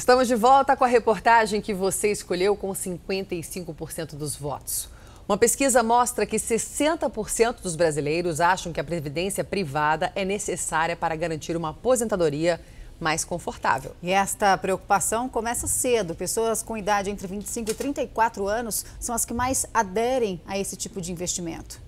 Estamos de volta com a reportagem que você escolheu com 55% dos votos. Uma pesquisa mostra que 60% dos brasileiros acham que a previdência privada é necessária para garantir uma aposentadoria mais confortável. E esta preocupação começa cedo. Pessoas com idade entre 25 e 34 anos são as que mais aderem a esse tipo de investimento.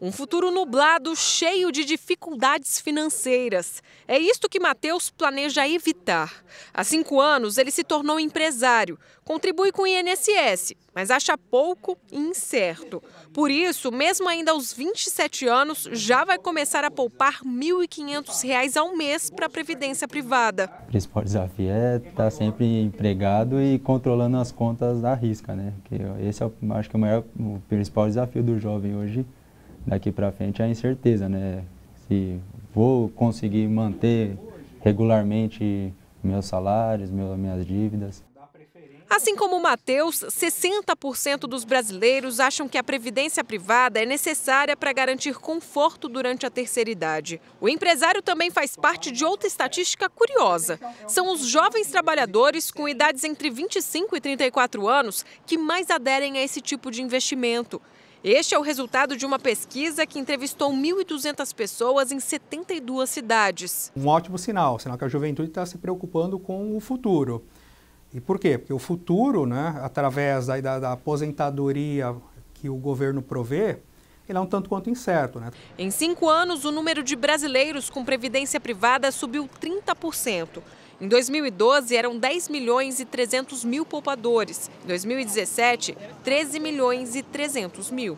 Um futuro nublado, cheio de dificuldades financeiras. É isto que Matheus planeja evitar. Há cinco anos, ele se tornou empresário, contribui com o INSS, mas acha pouco e incerto. Por isso, mesmo ainda aos 27 anos, já vai começar a poupar R$ 1.500 ao mês para a Previdência Privada. O principal desafio é estar tá sempre empregado e controlando as contas da risca, né? Que esse é, acho que, é o, maior, o principal desafio do jovem hoje daqui para frente é a incerteza, né? Se vou conseguir manter regularmente meus salários, minhas dívidas. Assim como o Matheus, 60% dos brasileiros acham que a previdência privada é necessária para garantir conforto durante a terceira idade. O empresário também faz parte de outra estatística curiosa. São os jovens trabalhadores com idades entre 25 e 34 anos que mais aderem a esse tipo de investimento. Este é o resultado de uma pesquisa que entrevistou 1.200 pessoas em 72 cidades. Um ótimo sinal, sinal que a juventude está se preocupando com o futuro. E por quê? Porque o futuro, né, através da, da, da aposentadoria que o governo provê, ele é um tanto quanto incerto. Né? Em cinco anos, o número de brasileiros com previdência privada subiu 30%. Em 2012, eram 10 milhões e 300 mil poupadores. Em 2017, 13 milhões e 300 mil.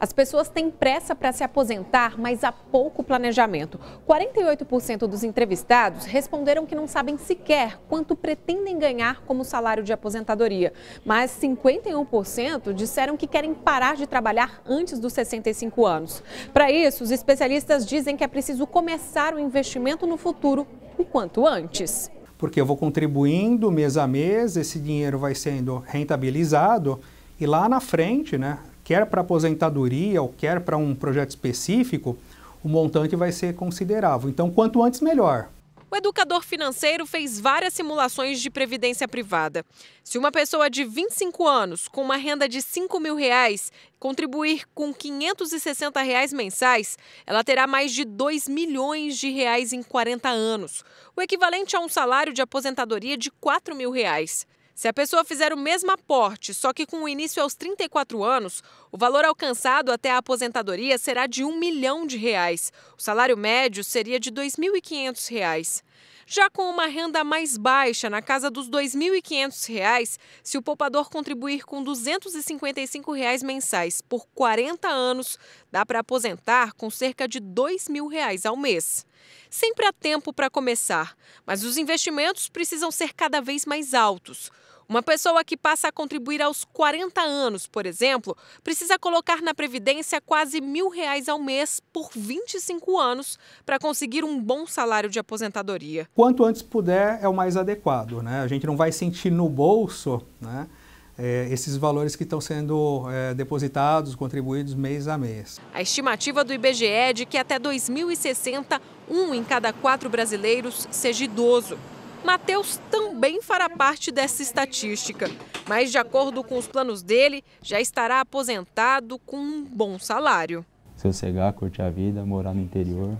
As pessoas têm pressa para se aposentar, mas há pouco planejamento. 48% dos entrevistados responderam que não sabem sequer quanto pretendem ganhar como salário de aposentadoria, mas 51% disseram que querem parar de trabalhar antes dos 65 anos. Para isso, os especialistas dizem que é preciso começar o investimento no futuro o quanto antes. Porque eu vou contribuindo mês a mês, esse dinheiro vai sendo rentabilizado e lá na frente, né, quer para aposentadoria ou quer para um projeto específico, o montante vai ser considerável. Então, quanto antes, melhor. O educador financeiro fez várias simulações de previdência privada. Se uma pessoa de 25 anos, com uma renda de 5 mil reais, contribuir com 560 reais mensais, ela terá mais de 2 milhões de reais em 40 anos, o equivalente a um salário de aposentadoria de 4 mil reais. Se a pessoa fizer o mesmo aporte, só que com o início aos 34 anos, o valor alcançado até a aposentadoria será de um milhão de reais. O salário médio seria de R$ 2.500. Já com uma renda mais baixa, na casa dos R$ 2.500, se o poupador contribuir com R$ 255 reais mensais por 40 anos, dá para aposentar com cerca de R$ 2.000 reais ao mês. Sempre há tempo para começar, mas os investimentos precisam ser cada vez mais altos. Uma pessoa que passa a contribuir aos 40 anos, por exemplo, precisa colocar na Previdência quase mil reais ao mês por 25 anos para conseguir um bom salário de aposentadoria. Quanto antes puder é o mais adequado, né? A gente não vai sentir no bolso, né? É, esses valores que estão sendo é, depositados, contribuídos mês a mês. A estimativa do IBGE é de que até 2060, um em cada quatro brasileiros seja idoso. Matheus também fará parte dessa estatística, mas, de acordo com os planos dele, já estará aposentado com um bom salário. Sossegar, curtir a vida, morar no interior,